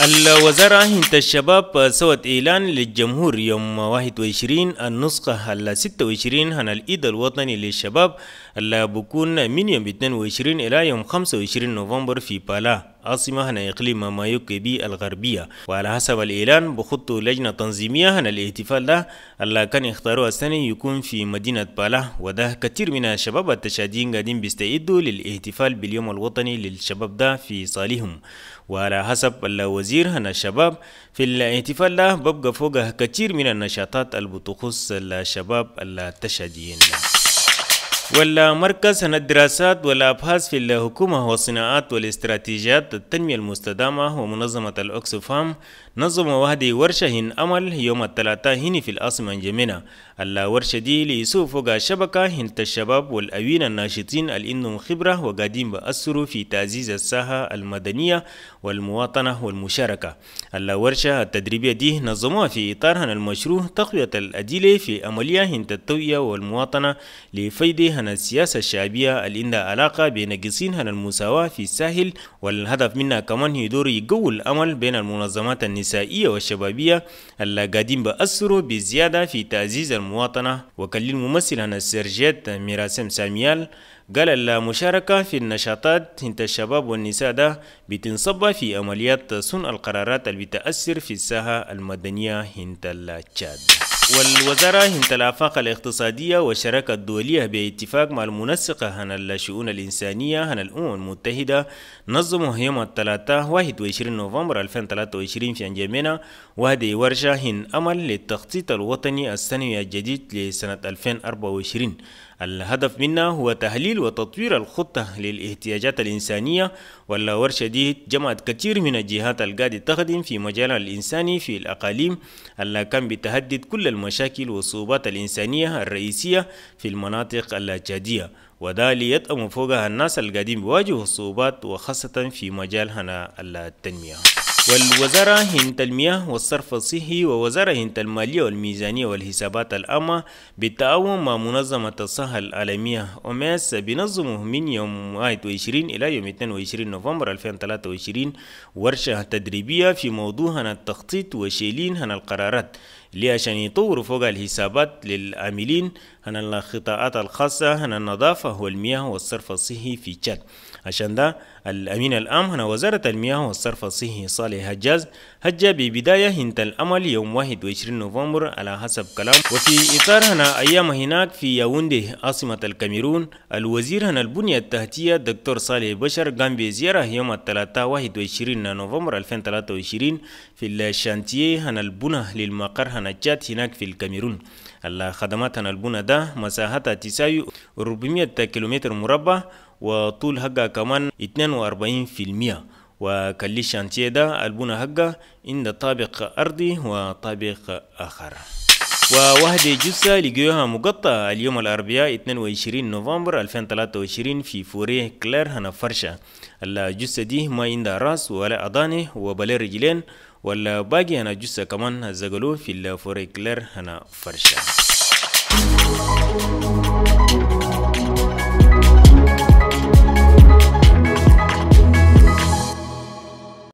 الوزارة هنت الشباب سوت إعلان للجمهور يوم 21 النسخة ال 26 عن الإيد الوطني للشباب اللي بكون من يوم 22 إلى يوم 25 نوفمبر في بالا عاصمة هنا إقليم مايوكي بي الغربية وعلى حسب الإعلان بخط لجنة تنظيمية هنا الاحتفال ده اللي كان يختاروها السنة يكون في مدينة بالا وده كثير من الشباب التشاديين قاعدين بيستعدوا للاحتفال باليوم الوطني للشباب ده في صالهم وعلى حسب الوزير هنا الشباب في الاحتفال ده ببقى فوقه كثير من النشاطات اللي بتخص الشباب التشاديين والمركز الدراسات والأبحاث في الحكومة والصناعات والاستراتيجيات التنمية المستدامة ومنظمة الأكسفام نظم وهدي ورشة هن أمل يوم الثلاثاء هنا في العاصمة جمينة الورشة دي ليسو فوق شبكة هنت الشباب والأوين الناشطين الإنهم خبرة وقادين بأسروا في تعزيز الساحة المدنية والمواطنة والمشاركة الورشة التدريبية دي نظموها في إطارها المشروع تقوية الأديلة في عملية هنت التوية والمواطنة لفيدها هنا السياسة الشعبية اللي عندها علاقة بين قصين هنا المساواة في الساحل والهدف منها كمان هي دور يقوي الأمل بين المنظمات النسائية والشبابية اللي قاعدين بأثروا بزيادة في تعزيز المواطنة وكل الممثل هنا السرجيت ميراسم ساميال قال المشاركة في النشاطات انت الشباب والنساء ده بتنصب في عمليات صنع القرارات اللي بتأثر في الساحة المدنية انت التشاد والوزارة انت الآفاق الاقتصادية والشراكة الدولية باتفاق مع المنسقة عن الشؤون الإنسانية عن الأمم المتحدة نظموا يوم الثلاثاء 21 نوفمبر 2023 في أنجمينا وهذه ورشة هن أمل للتخطيط الوطني السنوي الجديد لسنة 2024 الهدف منها هو تحليل وتطوير الخطة للاحتياجات الإنسانية والورشة دي جمعت كثير من الجهات القادة تخدم في مجالها الإنساني في الأقاليم اللي كان بتهدد كل المشاكل والصعوبات الإنسانية الرئيسية في المناطق اللاجادية وده ليطأم فوقها الناس القاعدين بيواجهوا الصعوبات وخاصة في مجال هنا التنمية والوزارة هند المياه والصرف الصحي ووزارة هند المالية والميزانية والحسابات العامة بالتعاون مع منظمة الصحة العالمية أومس بنظمه من يوم 21 إلى يوم 22 نوفمبر 2023 ورشة تدريبية في موضوع عن التخطيط وشيلين عن القرارات ليه عشان يطوروا فوق الحسابات للعاملين عن الخطاءات الخاصة عن النظافة والمياه والصرف الصحي في تشاد عشان ده الأمين العام هنا وزارة المياه والصرف الصحي صالح حجاز هجا ببداية هنت الأمل يوم 21 نوفمبر على حسب كلام وفي إطار هنا أيام هناك في ياوندي عاصمة الكاميرون الوزير هنا البنية التحتية دكتور صالح بشر قام بزيارة يوم الثلاثاء 21 نوفمبر 2023 في الشانتيه هنا البنى للمقر نجات هناك في الكاميرون الخدمات البنا ده مساحتها تساوي 400 كيلومتر مربع وطول حقها كمان 42% وكل شانتيه ده البنا حقها عند طابق أرضي وطابق آخر ووهدة جثة لقيوها مقطعة اليوم الأربعاء 22 نوفمبر 2023 في فوريه كلير فرشة الجثة دي ما عندها راس ولا أضاني وبلا رجلين ولا باقي هنا جثة كمان زغلو في الفوريه كلير فرشة